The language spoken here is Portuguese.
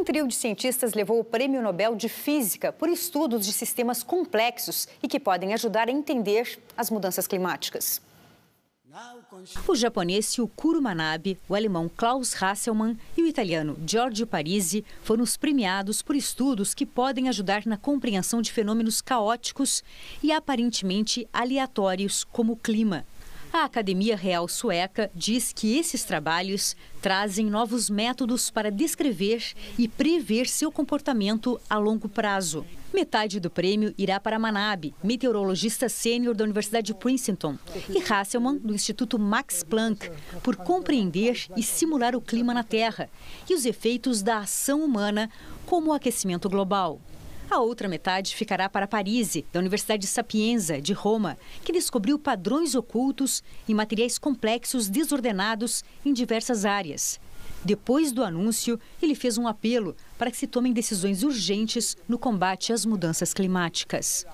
Um trio de cientistas levou o Prêmio Nobel de Física por estudos de sistemas complexos e que podem ajudar a entender as mudanças climáticas. O japonês Yukuro Manabe, o alemão Klaus Hasselmann e o italiano Giorgio Parisi foram os premiados por estudos que podem ajudar na compreensão de fenômenos caóticos e aparentemente aleatórios como o clima. A Academia Real Sueca diz que esses trabalhos trazem novos métodos para descrever e prever seu comportamento a longo prazo. Metade do prêmio irá para Manabe, meteorologista sênior da Universidade de Princeton, e Hasselmann, do Instituto Max Planck, por compreender e simular o clima na Terra e os efeitos da ação humana, como o aquecimento global. A outra metade ficará para Parisi, da Universidade Sapienza, de Roma, que descobriu padrões ocultos em materiais complexos desordenados em diversas áreas. Depois do anúncio, ele fez um apelo para que se tomem decisões urgentes no combate às mudanças climáticas.